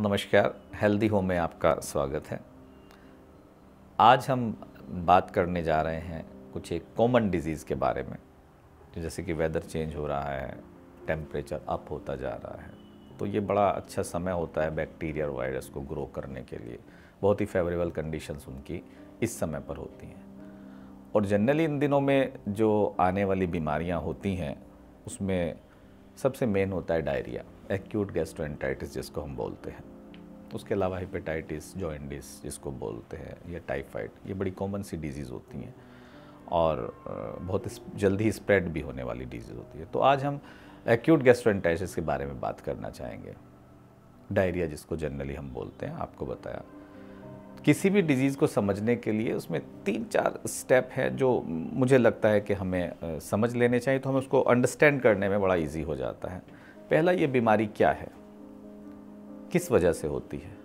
नमस्कार healthy home में आपका स्वागत है आज हम बात करने जा रहे हैं कुछ एक कॉमन डिजीज़ के बारे में जैसे कि वेदर चेंज हो रहा है टेम्परेचर अप होता जा रहा है तो ये बड़ा अच्छा समय होता है बैक्टीरिया और वायरस को ग्रो करने के लिए बहुत ही फेवरेबल कंडीशंस उनकी इस समय पर होती हैं और जनरली इन दिनों में जो आने वाली बीमारियां होती हैं उसमें सबसे मेन होता है डायरिया एक्यूट गैस्ट्रोएंटाइटिस जिसको हम बोलते हैं उसके अलावा हिपेटाइटिस जॉइंडिस जिसको बोलते हैं या टाइफाइड ये बड़ी कॉमन सी डिजीज़ होती हैं और बहुत जल्दी स्प्रेड भी होने वाली डिजीज़ होती है तो आज हम एक्यूट गैस्ट्रोएंटाइटिस के बारे में बात करना चाहेंगे डायरिया जिसको जनरली हम बोलते हैं आपको बताया किसी भी डिजीज़ को समझने के लिए उसमें तीन चार स्टेप हैं जो मुझे लगता है कि हमें समझ लेने चाहिए तो हम उसको अंडरस्टैंड करने में बड़ा इजी हो जाता है पहला ये बीमारी क्या है किस वजह से होती है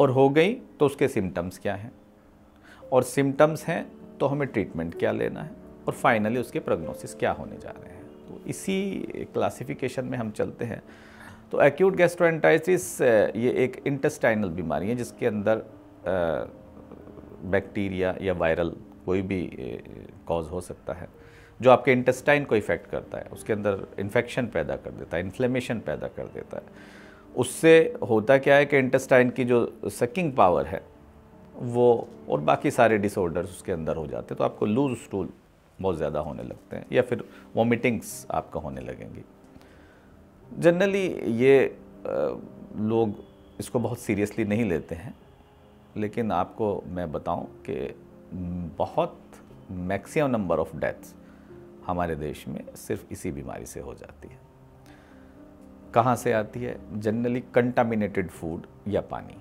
और हो गई तो उसके सिम्टम्स क्या हैं और सिम्टम्स हैं तो हमें ट्रीटमेंट क्या लेना है और फाइनली उसके प्रग्नोसिस क्या होने जा रहे हैं तो इसी क्लासिफिकेशन में हम चलते हैं तो एक्यूट गैस्ट्रोएंटाइटिस ये एक इंटेस्टाइनल बीमारी है जिसके अंदर बैक्टीरिया या वायरल कोई भी कॉज हो सकता है जो आपके इंटेस्टाइन को इफ़ेक्ट करता है उसके अंदर इन्फेक्शन पैदा कर देता है इन्फ्लेमेशन पैदा कर देता है उससे होता क्या है कि इंटेस्टाइन की जो सकिंग पावर है वो और बाकी सारे डिसऑर्डर्स उसके अंदर हो जाते हैं तो आपको लूज स्टूल बहुत ज़्यादा होने लगते हैं या फिर वॉमिटिंग्स आपका होने लगेंगी जनरली ये लोग इसको बहुत सीरियसली नहीं लेते हैं लेकिन आपको मैं बताऊं कि बहुत मैक्सिमम नंबर ऑफ़ डेथ्स हमारे देश में सिर्फ इसी बीमारी से हो जाती है कहाँ से आती है जनरली कंटामिनेटेड फूड या पानी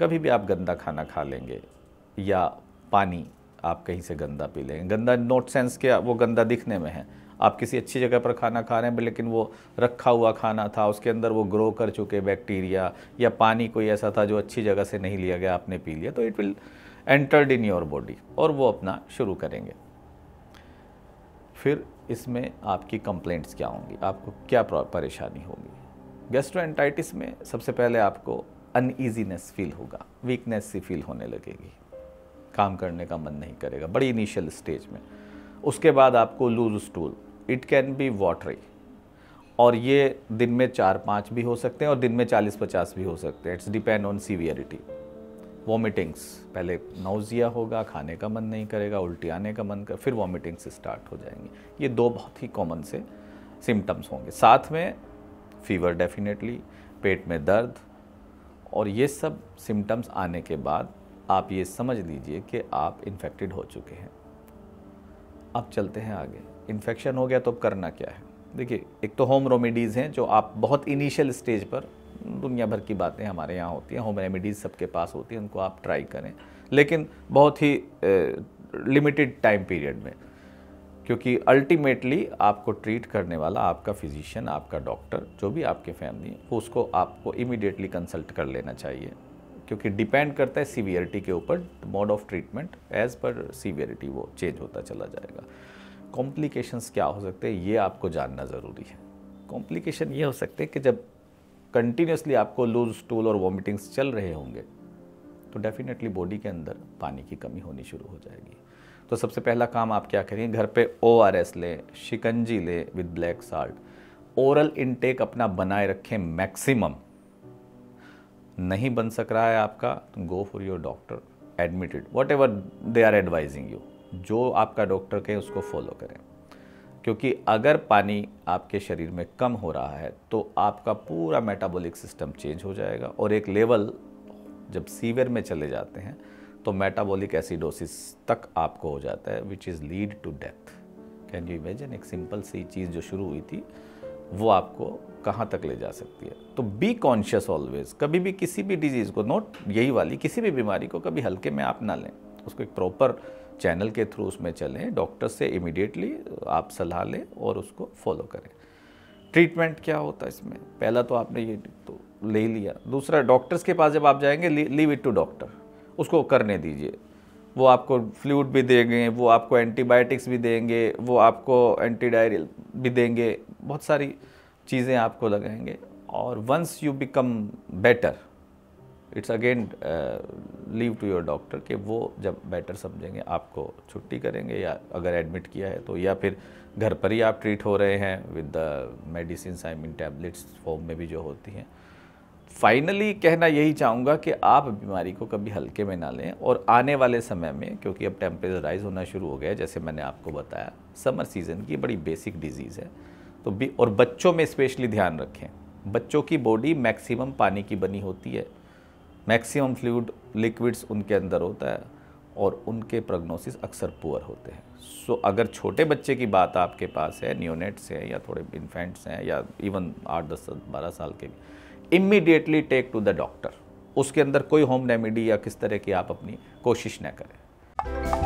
कभी भी आप गंदा खाना खा लेंगे या पानी आप कहीं से गंदा पी लेंगे गंदा नोट सेंस के वो गंदा दिखने में है आप किसी अच्छी जगह पर खाना खा रहे हैं लेकिन वो रखा हुआ खाना था उसके अंदर वो ग्रो कर चुके बैक्टीरिया या पानी कोई ऐसा था जो अच्छी जगह से नहीं लिया गया आपने पी लिया तो it will entered in your body और वो अपना शुरू करेंगे फिर इसमें आपकी कंप्लेंट्स क्या होंगी आपको क्या परेशानी होगी गेस्ट्रो में सबसे पहले आपको अनईजीनेस फील होगा वीकनेस सी फील होने लगेगी काम करने का मन नहीं करेगा बड़ी इनिशियल स्टेज में उसके बाद आपको loose stool it can be watery और ये दिन में चार पाँच भी हो सकते हैं और दिन में चालीस पचास भी हो सकते हैं it's depend on severity vomitings पहले नौजिया होगा खाने का मन नहीं करेगा उल्टी आने का मन कर फिर वॉमिटिंग्स स्टार्ट हो जाएंगी ये दो बहुत ही कॉमन से सिम्टम्स होंगे साथ में फीवर डेफिनेटली पेट में दर्द और ये सब सिम्टम्स आने के बाद आप ये समझ लीजिए कि आप इन्फेक्टेड हो चुके हैं अब चलते हैं आगे इन्फेक्शन हो गया तो अब करना क्या है देखिए एक तो होम रेमेडीज़ हैं जो आप बहुत इनिशियल स्टेज पर दुनिया भर की बातें हमारे यहाँ होती हैं होम रेमेडीज़ सबके पास होती हैं उनको आप ट्राई करें लेकिन बहुत ही लिमिटेड टाइम पीरियड में क्योंकि अल्टीमेटली आपको ट्रीट करने वाला आपका फिजिशियन आपका डॉक्टर जो भी आपके फैमिली है उसको आपको इमिडिएटली कंसल्ट कर लेना चाहिए क्योंकि डिपेंड करता है सीवियरिटी के ऊपर mode of treatment as per severity वो चेंज होता चला जाएगा कॉम्प्लिकेशंस क्या हो सकते हैं ये आपको जानना ज़रूरी है कॉम्प्लिकेशन ये हो सकते हैं कि जब कंटिन्यूसली आपको लूज स्टूल और वॉमिटिंग्स चल रहे होंगे तो डेफिनेटली बॉडी के अंदर पानी की कमी होनी शुरू हो जाएगी तो सबसे पहला काम आप क्या करें घर पे ओ आर एस लें शिकंजी लें with black salt oral intake अपना बनाए रखें मैक्सिमम नहीं बन सक रहा है आपका तो go for your doctor admitted whatever they are advising you जो आपका डॉक्टर कहे उसको फॉलो करें क्योंकि अगर पानी आपके शरीर में कम हो रहा है तो आपका पूरा मेटाबॉलिक सिस्टम चेंज हो जाएगा और एक लेवल जब सीवर में चले जाते हैं तो मेटाबॉलिक एसिडोसिस तक आपको हो जाता है which is lead to death can you imagine एक सिंपल सी चीज़ जो शुरू हुई थी वो आपको कहाँ तक ले जा सकती है तो बी कॉन्शियस ऑलवेज कभी भी किसी भी डिजीज़ को नोट यही वाली किसी भी बीमारी को कभी हल्के में आप ना लें उसको एक प्रॉपर चैनल के थ्रू उसमें चलें डॉक्टर से इमिडिएटली आप सलाह लें और उसको फॉलो करें ट्रीटमेंट क्या होता है इसमें पहला तो आपने ये तो ले लिया दूसरा डॉक्टर्स के पास जब आप जाएंगे लीव इट टू डॉक्टर उसको करने दीजिए वो आपको फ्लूड भी देंगे वो आपको एंटीबायोटिक्स भी देंगे वो आपको डायरियल भी देंगे बहुत सारी चीज़ें आपको लगाएंगे और once you become better it's again leave to your doctor कि वो जब बेटर समझेंगे आपको छुट्टी करेंगे या अगर एडमिट किया है तो या फिर घर पर ही आप ट्रीट हो रहे हैं with the medicine I mean tablets form में भी जो होती हैं फाइनली कहना यही चाहूँगा कि आप बीमारी को कभी हल्के में ना लें और आने वाले समय में क्योंकि अब टेम्परेचर राइज होना शुरू हो गया है जैसे मैंने आपको बताया समर सीज़न की बड़ी बेसिक डिजीज़ है तो भी और बच्चों में स्पेशली ध्यान रखें बच्चों की बॉडी मैक्सिमम पानी की बनी होती है मैक्सिमम फ्लूड लिक्विड्स उनके अंदर होता है और उनके प्रग्नोसिस अक्सर पुअर होते हैं सो so, अगर छोटे बच्चे की बात आपके पास है न्यूनेट्स हैं या थोड़े इन्फेंट्स हैं या इवन आठ दस बारह साल के भी immediately take to the doctor उसके अंदर कोई होम रेमेडी या किस तरह की आप अपनी कोशिश ना करें